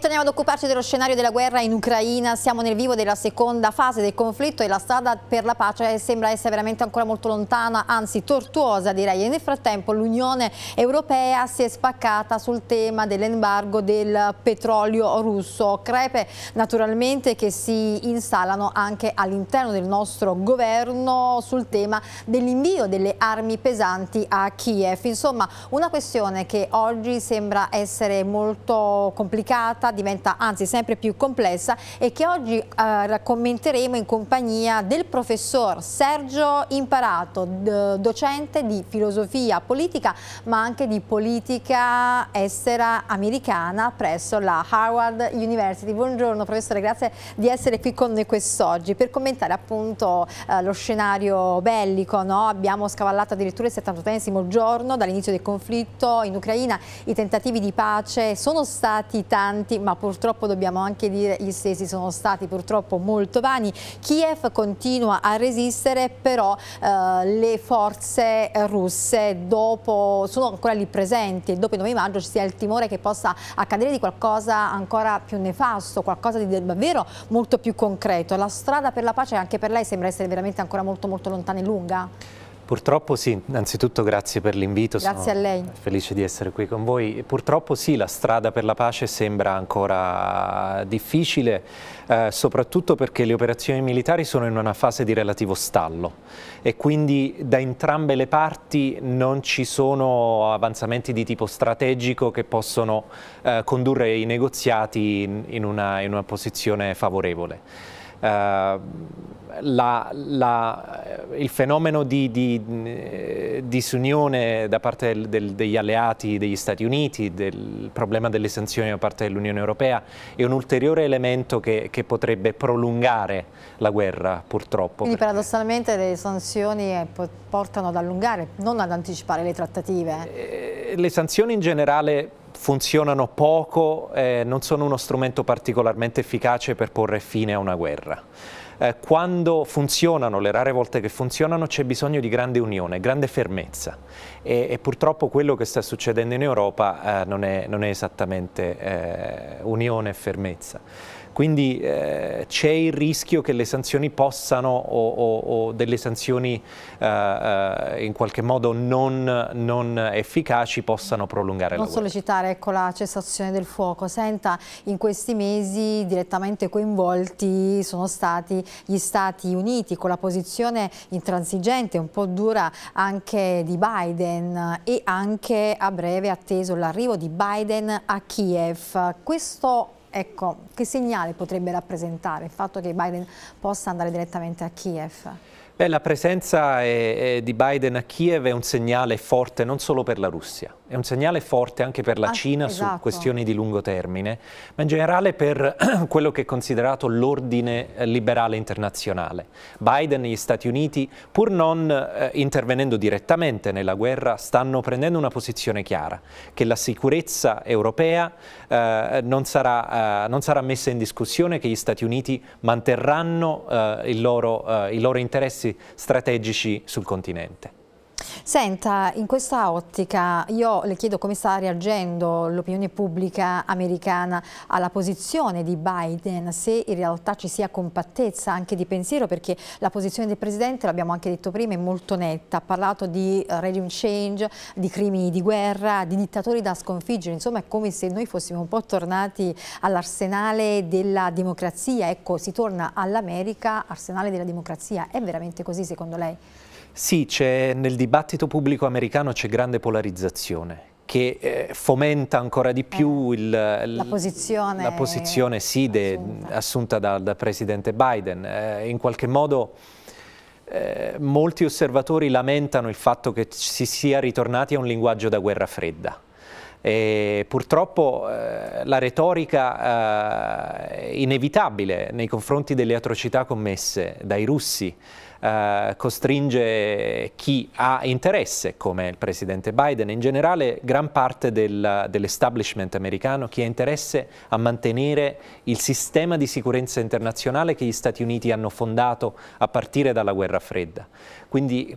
torniamo ad occuparci dello scenario della guerra in Ucraina, siamo nel vivo della seconda fase del conflitto e la strada per la pace sembra essere veramente ancora molto lontana, anzi tortuosa direi. E nel frattempo l'Unione Europea si è spaccata sul tema dell'embargo del petrolio russo, crepe naturalmente che si installano anche all'interno del nostro governo sul tema dell'invio delle armi pesanti a Kiev. Insomma una questione che oggi sembra essere molto complicata, diventa anzi sempre più complessa e che oggi eh, commenteremo in compagnia del professor Sergio Imparato, docente di filosofia politica ma anche di politica estera americana presso la Harvard University. Buongiorno professore, grazie di essere qui con noi quest'oggi per commentare appunto eh, lo scenario bellico. No? Abbiamo scavallato addirittura il 78 giorno dall'inizio del conflitto in Ucraina, i tentativi di pace sono stati tanti ma purtroppo dobbiamo anche dire gli stessi sono stati purtroppo molto vani. Kiev continua a resistere, però eh, le forze russe dopo, sono ancora lì presenti e dopo il 9 maggio ci sia il timore che possa accadere di qualcosa ancora più nefasto, qualcosa di davvero molto più concreto. La strada per la pace anche per lei sembra essere veramente ancora molto molto lontana e lunga? Purtroppo sì, innanzitutto grazie per l'invito, sono a lei. felice di essere qui con voi. Purtroppo sì, la strada per la pace sembra ancora difficile, eh, soprattutto perché le operazioni militari sono in una fase di relativo stallo e quindi da entrambe le parti non ci sono avanzamenti di tipo strategico che possono eh, condurre i negoziati in, in, una, in una posizione favorevole. Ehm, la, la, eh, il fenomeno di, di, eh, disunione da parte del, del, degli alleati degli Stati Uniti, del problema delle sanzioni da parte dell'Unione Europea, è un ulteriore elemento che, che, potrebbe prolungare la guerra purtroppo. Quindi perché... paradossalmente le sanzioni eh, portano ad allungare, non ad anticipare le trattative. Eh, le sanzioni in generale funzionano poco, eh, non sono uno strumento particolarmente efficace per porre fine a una guerra. Eh, quando funzionano, le rare volte che funzionano, c'è bisogno di grande unione, grande fermezza e, e purtroppo quello che sta succedendo in Europa eh, non, è, non, è, esattamente eh, unione e fermezza. Quindi eh, c'è il rischio che le sanzioni possano o, o, o delle sanzioni eh, eh in qualche modo non, non efficaci possano prolungare non la guerra. Non sollecitare ecco, la cessazione del fuoco. Senta, in questi mesi direttamente coinvolti sono stati gli Stati Uniti con la posizione intransigente, un po' dura anche di Biden e anche a breve atteso l'arrivo di Biden a Kiev. Questo Ecco, che segnale potrebbe rappresentare il fatto che Biden possa andare direttamente a Kiev? Beh, la presenza è, eh, è eh, di Biden a Kiev è un segnale forte non solo per la Russia, è un segnale forte anche per la ah, Cina esatto. su questioni di lungo termine, ma in generale per quello che è considerato l'ordine eh, liberale internazionale. Biden e gli Stati Uniti, pur non eh, intervenendo direttamente nella guerra, stanno prendendo una posizione chiara, che la sicurezza europea eh, non, sarà, eh, non, sarà, messa in discussione, che gli Stati Uniti manterranno eh, loro, eh, i loro interessi strategici sul continente. Senta, in questa ottica io le chiedo come sta reagendo l'opinione pubblica americana alla posizione di Biden, se in realtà ci sia compattezza anche di pensiero, perché la posizione del Presidente, l'abbiamo anche detto prima, è molto netta, ha parlato di regime change, di crimini di guerra, di dittatori da sconfiggere, insomma è come se noi fossimo un po' tornati all'arsenale della democrazia, ecco si torna all'America, arsenale della democrazia, è veramente così secondo lei? Sì, nel dibattito pubblico americano c'è grande polarizzazione che eh, fomenta ancora di più eh, il, la posizione, la posizione sì, de, assunta, dal da presidente Biden. Eh, in qualche modo eh, molti osservatori lamentano il fatto che si sia ritornati a un linguaggio da guerra fredda. E purtroppo eh, la retorica eh, inevitabile nei confronti delle atrocità commesse dai russi eh, costringe chi ha interesse, come il presidente Biden, in generale gran parte del, dell'establishment americano, chi ha interesse a mantenere il sistema di sicurezza internazionale che gli Stati Uniti hanno fondato a partire dalla guerra fredda. Quindi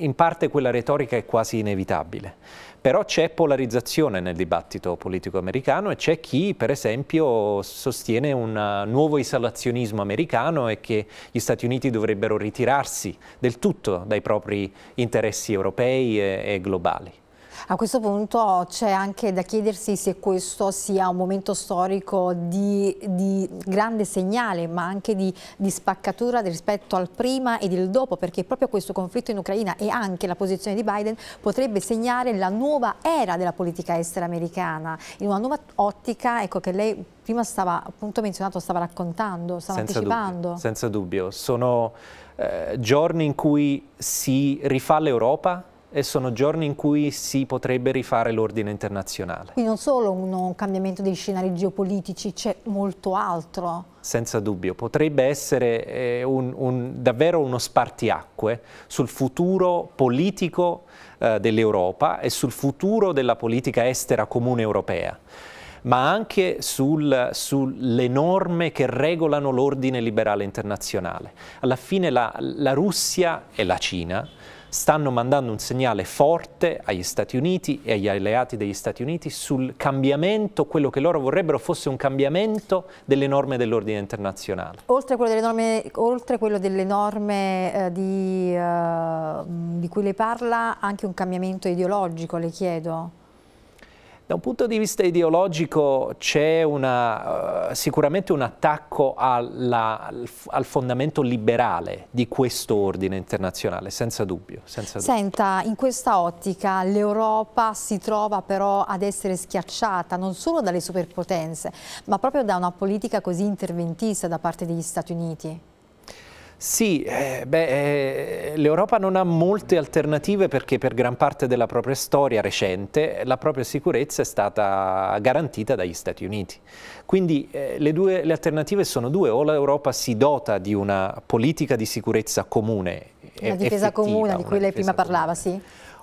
in parte quella retorica è quasi inevitabile. Però c'è polarizzazione nel dibattito politico americano e c'è chi, per esempio, sostiene un eh, nuovo isolazionismo americano e che gli Stati Uniti dovrebbero ritirarsi del tutto dai propri interessi europei e, e globali. A questo punto c'è anche da chiedersi se questo sia un momento storico di, di grande segnale, ma anche di, di spaccatura rispetto al prima e del dopo, perché proprio questo conflitto in Ucraina e anche la posizione di Biden potrebbe segnare la nuova era della politica estera americana, in una nuova ottica ecco, che lei prima stava appunto menzionato, stava raccontando, stava senza anticipando. Dubbio, senza dubbio, sono eh, giorni in cui si rifà l'Europa, e sono giorni in cui si potrebbe rifare l'ordine internazionale. Quindi non solo un cambiamento dei scenari geopolitici, c'è molto altro. Senza dubbio, potrebbe essere eh, un, un, davvero uno spartiacque sul futuro politico eh, dell'Europa e sul futuro della politica estera comune europea ma anche sul, sulle norme che regolano l'ordine liberale internazionale. Alla fine la, la Russia e la Cina stanno mandando un segnale forte agli Stati Uniti e agli alleati degli Stati Uniti sul cambiamento, quello che loro vorrebbero fosse un cambiamento delle norme dell'ordine internazionale. Oltre quello delle norme, quello delle norme eh, di, eh, di cui lei parla, anche un cambiamento ideologico, le chiedo. Da un punto di vista ideologico c'è uh, sicuramente un attacco alla, al, fondamento liberale di questo ordine internazionale, senza dubbio. Senza dubbio. Senta, in questa ottica l'Europa si trova però ad essere schiacciata non solo dalle superpotenze, ma proprio da una politica così interventista da parte degli Stati Uniti. Sì, eh, eh, l'Europa non ha molte alternative perché per gran parte della propria storia recente la propria sicurezza è stata garantita dagli Stati Uniti. Quindi eh, le, due, le alternative sono due, o l'Europa si dota di una politica di sicurezza comune. Una difesa comune di cui lei prima comune. parlava, sì?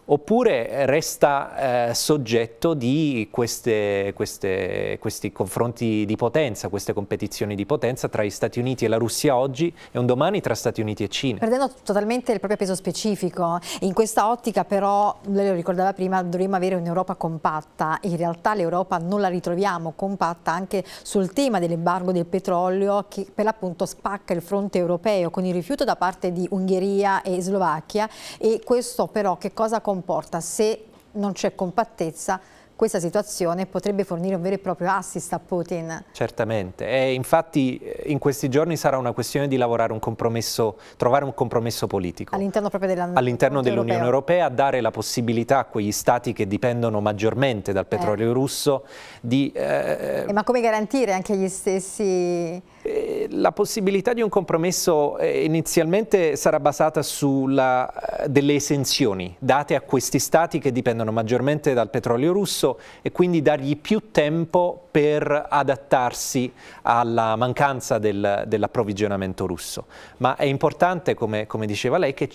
oppure resta eh, soggetto di queste, queste, questi confronti di potenza, queste competizioni di potenza tra gli Stati Uniti e la Russia oggi e un domani tra Stati Uniti e Cina. Perdendo totalmente il proprio peso specifico, in questa ottica però, lei lo ricordava prima, dovremmo avere un'Europa compatta, in realtà l'Europa non la ritroviamo compatta anche sul tema dell'embargo del petrolio che per l'appunto spacca il fronte europeo con il rifiuto da parte di Ungheria e Slovacchia e questo però che cosa comporta? comporta. Se non c'è compattezza, questa situazione potrebbe fornire un vero e proprio assist a Putin. Certamente, e infatti eh, in questi giorni sarà una questione di lavorare un compromesso, trovare un compromesso politico. All'interno proprio dell'Unione Europea. Europea, dare la possibilità a quegli stati che dipendono maggiormente dal eh. petrolio eh. russo di... Eh, ma come garantire anche gli stessi eh, la possibilità di un compromesso eh, inizialmente sarà basata sulle eh, esenzioni date a questi stati che dipendono maggiormente dal petrolio russo e quindi dargli più tempo per adattarsi alla mancanza del, dell'approvvigionamento russo. Ma è importante, come, come diceva lei, che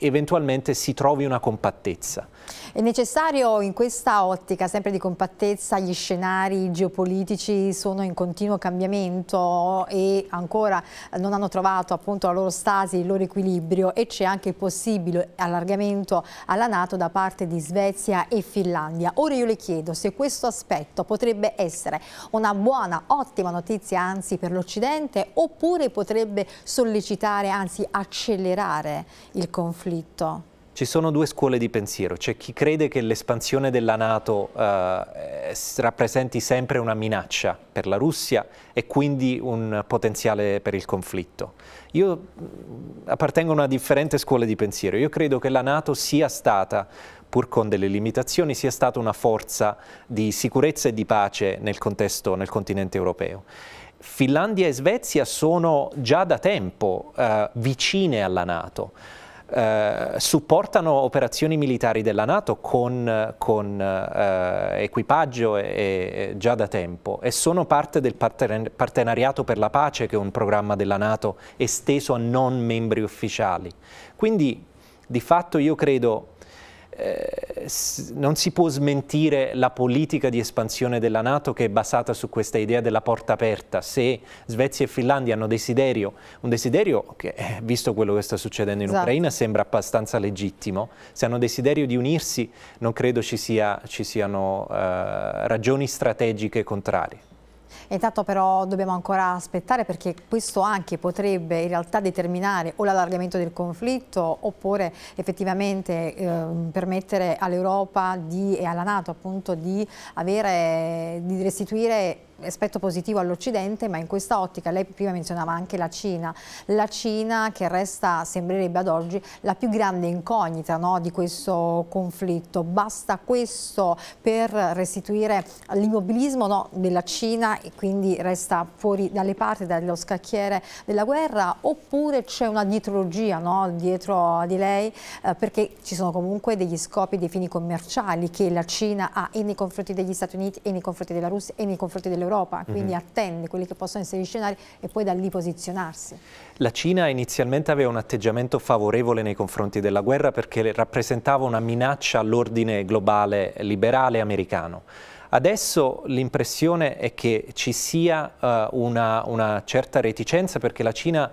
eventualmente si trovi una compattezza. È necessario in questa ottica sempre di compattezza gli scenari geopolitici sono in continuo cambiamento? e ancora non hanno trovato appunto la loro stasi, il loro equilibrio e c'è anche il possibile allargamento alla Nato da parte di Svezia e Finlandia. Ora io le chiedo se questo aspetto potrebbe essere una buona, ottima notizia anzi per l'Occidente oppure potrebbe sollecitare, anzi accelerare il conflitto? Ci sono due scuole di pensiero, c'è chi crede che l'espansione della Nato eh, rappresenti sempre una minaccia per la Russia e quindi un potenziale per il conflitto. Io mm, appartengo a una differente scuola di pensiero, io credo che la Nato sia stata pur con delle limitazioni, sia stata una forza di sicurezza e di pace nel contesto, nel continente europeo. Finlandia e Svezia sono già da tempo eh, vicine alla Nato eh, supportano operazioni militari della Nato con, con eh, equipaggio e, e già da tempo e sono parte del partenariato per la pace che è un programma della Nato esteso a non membri ufficiali. Quindi di fatto io credo eh, non si può smentire la politica di espansione della Nato che è basata su questa idea della porta aperta. Se Svezia e Finlandia hanno desiderio, un desiderio che, eh, visto quello che sta succedendo in esatto. Ucraina, sembra abbastanza legittimo, se hanno desiderio di unirsi non credo ci, sia, ci siano eh, ragioni strategiche contrarie. Intanto però dobbiamo ancora aspettare perché questo anche potrebbe in realtà determinare o l'allargamento del conflitto oppure effettivamente eh, permettere all'Europa e alla Nato appunto di, avere, di restituire aspetto positivo all'Occidente, ma in questa ottica lei prima menzionava anche la Cina, la Cina che resta, sembrerebbe ad oggi, la più grande incognita no, di questo conflitto. Basta questo per restituire l'immobilismo no, della Cina e quindi resta fuori dalle parti, dallo scacchiere della guerra, oppure c'è una dietrologia no, dietro di lei, eh, perché ci sono comunque degli scopi, dei fini commerciali che la Cina ha e nei confronti degli Stati Uniti e nei confronti della Russia e nei confronti dell'Europa l'Europa, quindi mm -hmm. attende quelli che possono essere gli scenari e poi da lì posizionarsi. La Cina inizialmente aveva un atteggiamento favorevole nei confronti della guerra perché rappresentava una minaccia all'ordine globale liberale americano. Adesso l'impressione è che ci sia uh, una, una certa reticenza perché la Cina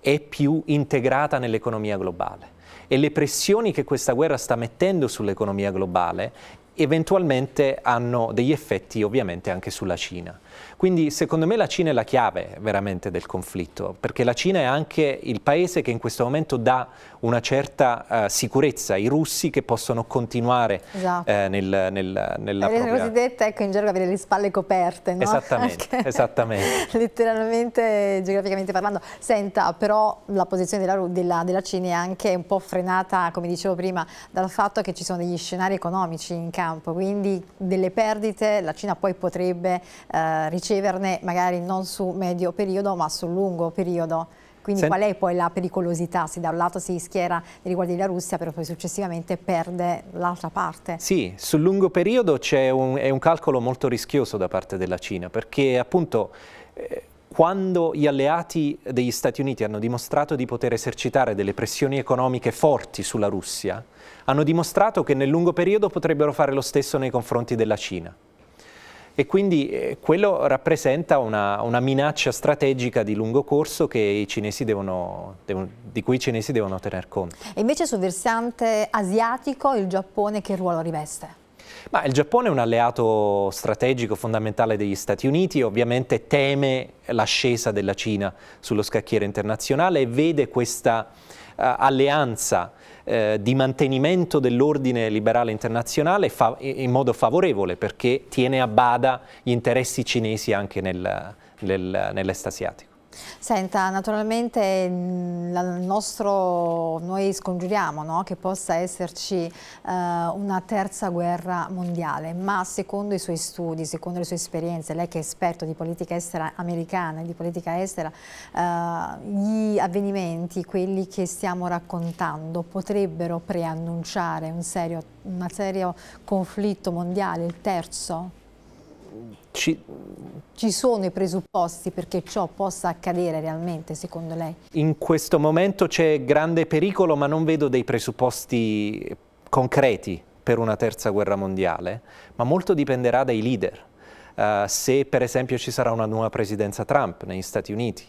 è più integrata nell'economia globale e le pressioni che questa guerra sta mettendo sull'economia globale eventualmente hanno degli effetti ovviamente anche sulla Cina. Quindi secondo me la Cina è la chiave veramente del conflitto, perché la Cina è anche il paese che in questo momento dà una certa uh, sicurezza ai russi che possono continuare esatto. eh, nel, nel, nella è propria... cosiddetta, ecco, in gergo avere le spalle coperte, no? Esattamente, okay. esattamente. Letteralmente, geograficamente parlando. Senta, però la posizione della, della, della Cina è anche un po' frenata, come dicevo prima, dal fatto che ci sono degli scenari economici in campo, quindi delle perdite la Cina poi potrebbe eh, riceverne magari non su medio periodo ma su lungo periodo. Quindi Sen qual è poi la pericolosità? Se da un lato si schiera nei riguardi della Russia, però poi successivamente perde l'altra parte. Sì, sul lungo periodo è un, è un calcolo molto rischioso da parte della Cina, perché appunto... Eh, quando gli alleati degli Stati Uniti hanno dimostrato di poter esercitare delle pressioni economiche forti sulla Russia, hanno dimostrato che nel lungo periodo potrebbero fare lo stesso nei confronti della Cina e quindi eh, quello rappresenta una, una, minaccia strategica di lungo corso devono, devono, di cui i cinesi devono tener conto. E invece sul versante asiatico il Giappone che ruolo riveste? Ma il Giappone è un alleato strategico fondamentale degli Stati Uniti, ovviamente teme l'ascesa della Cina sullo scacchiere internazionale e vede questa eh, alleanza eh, di mantenimento dell'ordine liberale internazionale in modo favorevole perché tiene a bada gli interessi cinesi anche nel, nel, nell'est asiatico. Senta, naturalmente mm, nostro, noi scongiuriamo no, che possa esserci eh, una terza guerra mondiale, ma secondo i suoi studi, secondo le sue esperienze, lei che è esperto di politica estera americana e di politica estera, eh, gli avvenimenti, quelli che stiamo raccontando, potrebbero preannunciare un serio, un serio conflitto mondiale, il terzo? ci... ci... sono i presupposti perché ciò possa accadere realmente, secondo lei? In questo momento c'è grande pericolo, ma non vedo dei presupposti concreti per una terza guerra mondiale, ma molto dipenderà dai leader. Uh, se per esempio ci sarà una nuova presidenza Trump negli Stati Uniti,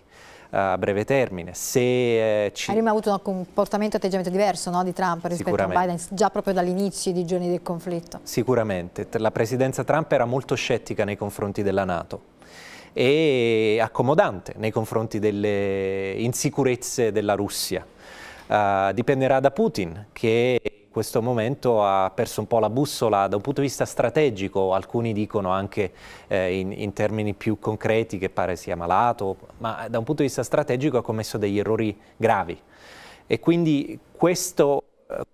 eh, a breve termine. Se, eh, ci... Ha avuto un comportamento e atteggiamento diverso no, di Trump rispetto a Biden, già proprio dall'inizio dei giorni del conflitto. Sicuramente, la presidenza Trump era molto scettica nei confronti della Nato e accomodante nei confronti delle insicurezze della Russia. Uh, dipenderà da Putin che questo momento ha perso un po' la bussola da un punto di vista strategico, alcuni dicono anche eh, in, in, termini più concreti che pare sia malato, ma da un punto di vista strategico ha commesso degli errori gravi e quindi questo,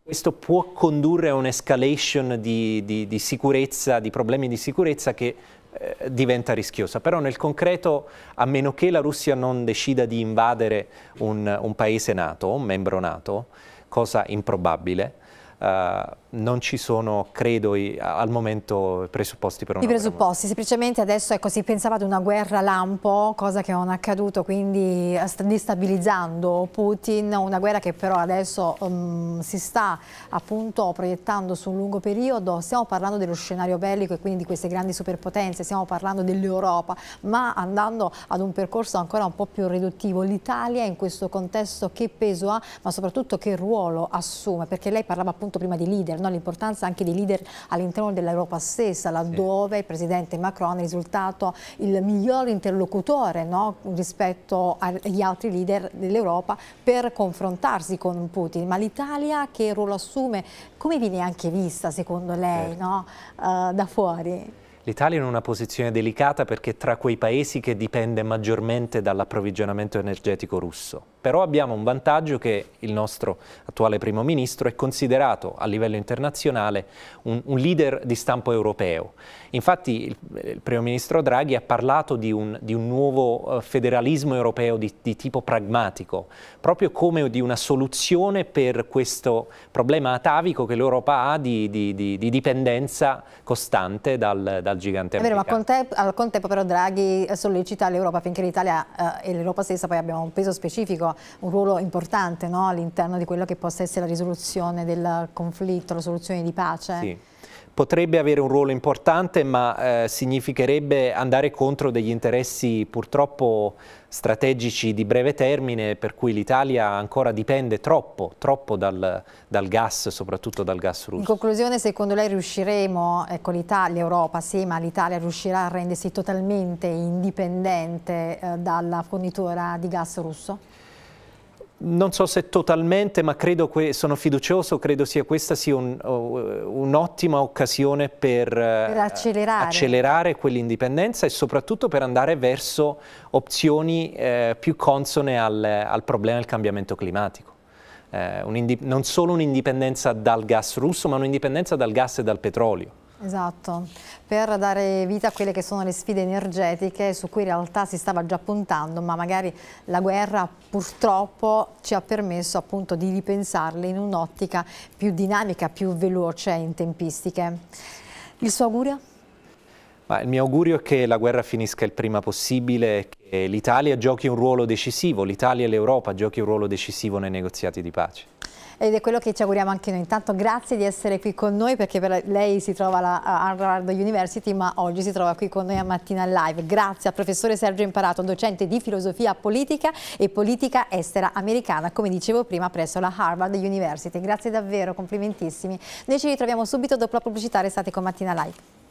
questo può condurre a un'escalation di, di, di sicurezza, di problemi di sicurezza che eh, diventa rischiosa. Però nel concreto, a meno che la Russia non decida di invadere un, un paese nato, un membro nato, cosa improbabile, 呃。non ci sono, credo, i, al momento presupposti per una I presupposti, semplicemente adesso ecco, si pensava ad una guerra lampo, cosa che non è accaduto, quindi eh, destabilizzando Putin, una guerra che però adesso um, si sta appunto proiettando su un lungo periodo, stiamo parlando dello scenario bellico e quindi di queste grandi superpotenze, stiamo parlando dell'Europa, ma andando ad un percorso ancora un po' più riduttivo, l'Italia in questo contesto che peso ha, ma soprattutto che ruolo assume, perché lei parlava appunto prima di leader, no, l'importanza anche dei leader all'interno dell'Europa stessa, laddove sì. il Presidente Macron è risultato il miglior interlocutore no, rispetto agli altri leader dell'Europa per confrontarsi con Putin. Ma l'Italia che ruolo assume? Come viene anche vista secondo lei certo. no, uh, da fuori? L'Italia è in una posizione delicata perché è tra quei paesi che dipende maggiormente dall'approvvigionamento energetico russo però abbiamo un vantaggio che il nostro attuale primo ministro è considerato a livello internazionale un, un leader di stampo europeo. Infatti il, il, primo ministro Draghi ha parlato di un, di un nuovo eh, federalismo europeo di, di, tipo pragmatico, proprio come di una soluzione per questo problema atavico che l'Europa ha di, di, dipendenza costante dal, dal gigante europeo. americano. È vero, ma al contempo però Draghi sollecita l'Europa finché l'Italia eh, e l'Europa stessa poi abbiamo un peso specifico un ruolo importante no? all'interno di quello che possa essere la risoluzione del conflitto, la soluzione di pace. Sì potrebbe avere un ruolo importante ma eh, significherebbe andare contro degli interessi purtroppo strategici di breve termine per cui l'Italia ancora dipende troppo, troppo dal, dal, gas, soprattutto dal gas russo. In conclusione, secondo lei riusciremo, ecco l'Italia, l'Europa sì, ma l'Italia riuscirà a rendersi totalmente indipendente eh, dalla fornitura di gas russo? non so se totalmente, ma credo que- sono fiducioso, credo sia questa sia un, un'ottima occasione per, eh, per accelerare. accelerare. quell'indipendenza e soprattutto per andare verso opzioni eh, più consone al, al, problema del cambiamento climatico. Eh, non solo un'indipendenza dal gas russo, ma un'indipendenza dal gas e dal petrolio. Esatto, per dare vita a quelle che sono le sfide energetiche su cui in realtà si stava già puntando, ma magari la guerra purtroppo ci ha permesso appunto di ripensarle in un'ottica più dinamica, più veloce in tempistiche. Il suo augurio? Ma il mio augurio è che la guerra finisca il prima possibile, e che l'Italia giochi un ruolo decisivo, l'Italia e l'Europa giochi un ruolo decisivo nei negoziati di pace ed è quello che ci auguriamo anche noi. Intanto grazie di essere qui con noi perché per lei si trova alla eh, Harvard University ma oggi si trova qui con noi a Mattina Live. Grazie al professore Sergio Imparato, docente di filosofia politica e politica estera americana, come dicevo prima presso la Harvard University. Grazie davvero, complimentissimi. Noi ci ritroviamo subito dopo la pubblicità, restate con Mattina Live.